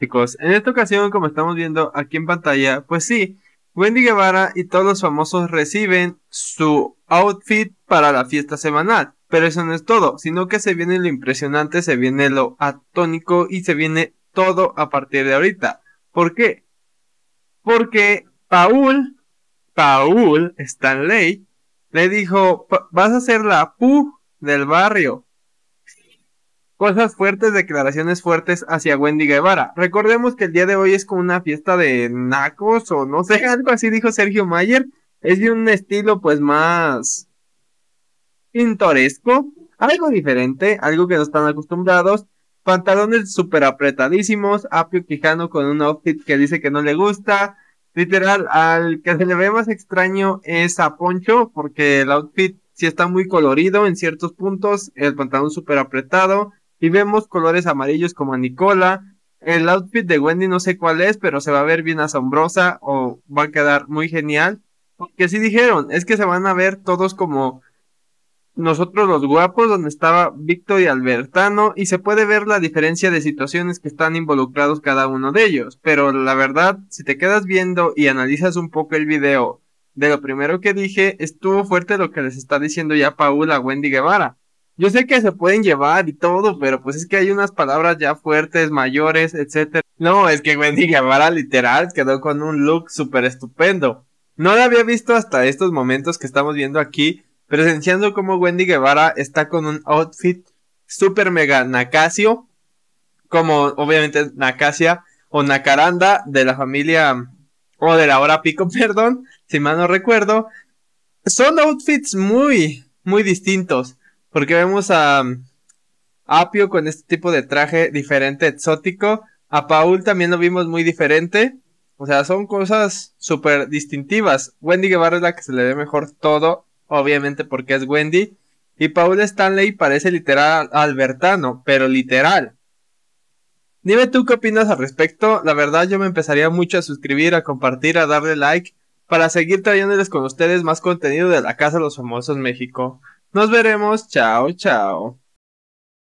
Chicos, en esta ocasión, como estamos viendo aquí en pantalla, pues sí, Wendy Guevara y todos los famosos reciben su outfit para la fiesta semanal. Pero eso no es todo, sino que se viene lo impresionante, se viene lo atónico y se viene todo a partir de ahorita. ¿Por qué? Porque Paul, Paul Stanley, le dijo, vas a ser la pu del barrio. Cosas fuertes, declaraciones fuertes hacia Wendy Guevara. Recordemos que el día de hoy es como una fiesta de nacos o no sé, algo así dijo Sergio Mayer. Es de un estilo pues más pintoresco, algo diferente, algo que no están acostumbrados. Pantalones súper apretadísimos, Apio Quijano con un outfit que dice que no le gusta. Literal, al que se le ve más extraño es a Poncho porque el outfit sí está muy colorido en ciertos puntos, el pantalón súper apretado y vemos colores amarillos como a Nicola. El outfit de Wendy no sé cuál es, pero se va a ver bien asombrosa o va a quedar muy genial. Porque sí dijeron, es que se van a ver todos como nosotros los guapos, donde estaba Víctor y Albertano, y se puede ver la diferencia de situaciones que están involucrados cada uno de ellos. Pero la verdad, si te quedas viendo y analizas un poco el video de lo primero que dije, estuvo fuerte lo que les está diciendo ya Paula a Wendy Guevara. Yo sé que se pueden llevar y todo, pero pues es que hay unas palabras ya fuertes, mayores, etcétera. No, es que Wendy Guevara literal quedó con un look súper estupendo. No la había visto hasta estos momentos que estamos viendo aquí, presenciando cómo Wendy Guevara está con un outfit súper mega Nakasio, como obviamente Nakasia o Nakaranda de la familia o de la hora pico, perdón, si mal no recuerdo. Son outfits muy, muy distintos. Porque vemos a mm, Apio con este tipo de traje diferente, exótico. A Paul también lo vimos muy diferente. O sea, son cosas súper distintivas. Wendy Guevara es la que se le ve mejor todo, obviamente porque es Wendy. Y Paul Stanley parece literal albertano, pero literal. Dime tú qué opinas al respecto. La verdad yo me empezaría mucho a suscribir, a compartir, a darle like para seguir trayéndoles con ustedes más contenido de la Casa de los Famosos México. Nos veremos. Chao, chao.